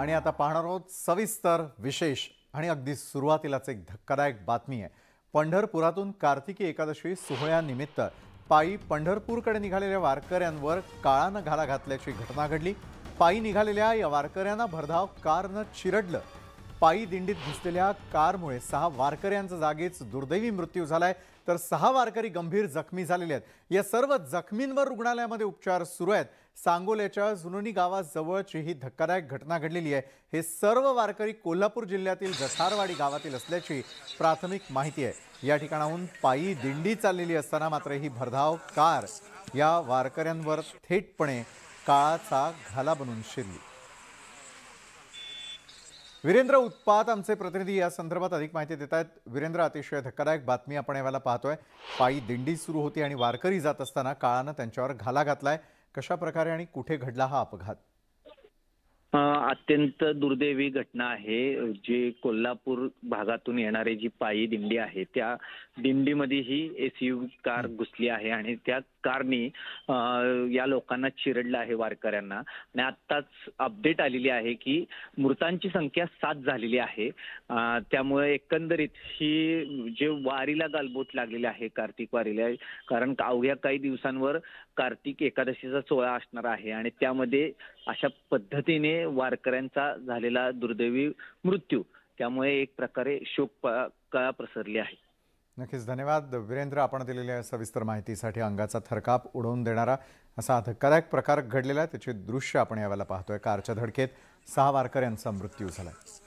आणि आता पाहणार आहोत सविस्तर विशेष आणि अगदी सुरुवातीलाच एक धक्कादायक बातमी आहे पंढरपुरातून कार्तिकी एकादशी सोहळ्यानिमित्त पायी पंढरपूरकडे निघालेल्या वारकऱ्यांवर काळानं घाला घातल्याची घटना घडली पायी निघालेल्या या वारकऱ्यांना भरधाव कारनं चिरडलं पायी दिंडीत घुसलेल्या कारमुळे सहा वारकऱ्यांचा जागीच दुर्दैवी मृत्यू झालाय तर सहा वारकरी गंभीर जखमी झालेले आहेत या सर्व जखमींवर रुग्णालयामध्ये उपचार सुरू आहेत सांगोल्याच्या जुनोनी गावाजवळची ही धक्कादायक घटना घडलेली आहे हे सर्व वारकरी कोल्हापूर जिल्ह्यातील जसारवाडी गावातील असल्याची प्राथमिक माहिती आहे या ठिकाणाहून पायी दिंडी चाललेली असताना मात्र ही भरधाव कार या वारकऱ्यांवर थेटपणे काळाचा घाला बनून शिरली वीरेंद्र उत्पात आमचे प्रतिनिधी या संदर्भात अधिक माहिती देत आहेत वीरेंद्र अतिशय धक्कादायक बातमी आपण यावेळेला पाहतोय पायी दिंडी सुरू होती आणि वारकरी जात असताना काळानं त्यांच्यावर घाला घातलाय कशा प्रकारे आणि कुठे घडला हा अपघात अत्यंत दुर्दैवी घटना आहे जे कोल्हापूर भागातून येणारी जी पायी दिंडी आहे त्या दिंडीमध्ये ही एसयू कार घुसली आहे आणि त्या कारनी या लोकांना चिरडलं आहे वारकऱ्यांना आणि आत्ताच अपडेट आलेली आहे की मृतांची संख्या सात झालेली आहे त्यामुळे एकंदरीत ही जे वारीला गालबोट लागलेली आहे कार्तिक वारीला कारण अवघ्या काही दिवसांवर कार्तिक एकादशीचा सोहळा असणार आहे आणि त्यामध्ये अशा पद्धतीने वारकऱ्यांचा झालेला दुर्दैवी मृत्यू त्यामुळे एक प्रकारे शोक कळा पसरली आहे नक्कीच धन्यवाद वीरेंद्र आपण दिलेल्या सविस्तर माहितीसाठी अंगाचा थरकाप उडवून देणारा असा धक्कादायक प्रकार घडलेला आहे त्याचे दृश्य आपण यावेळेला पाहतोय कारच्या धडकेत सहा वारकऱ्यांचा मृत्यू झाला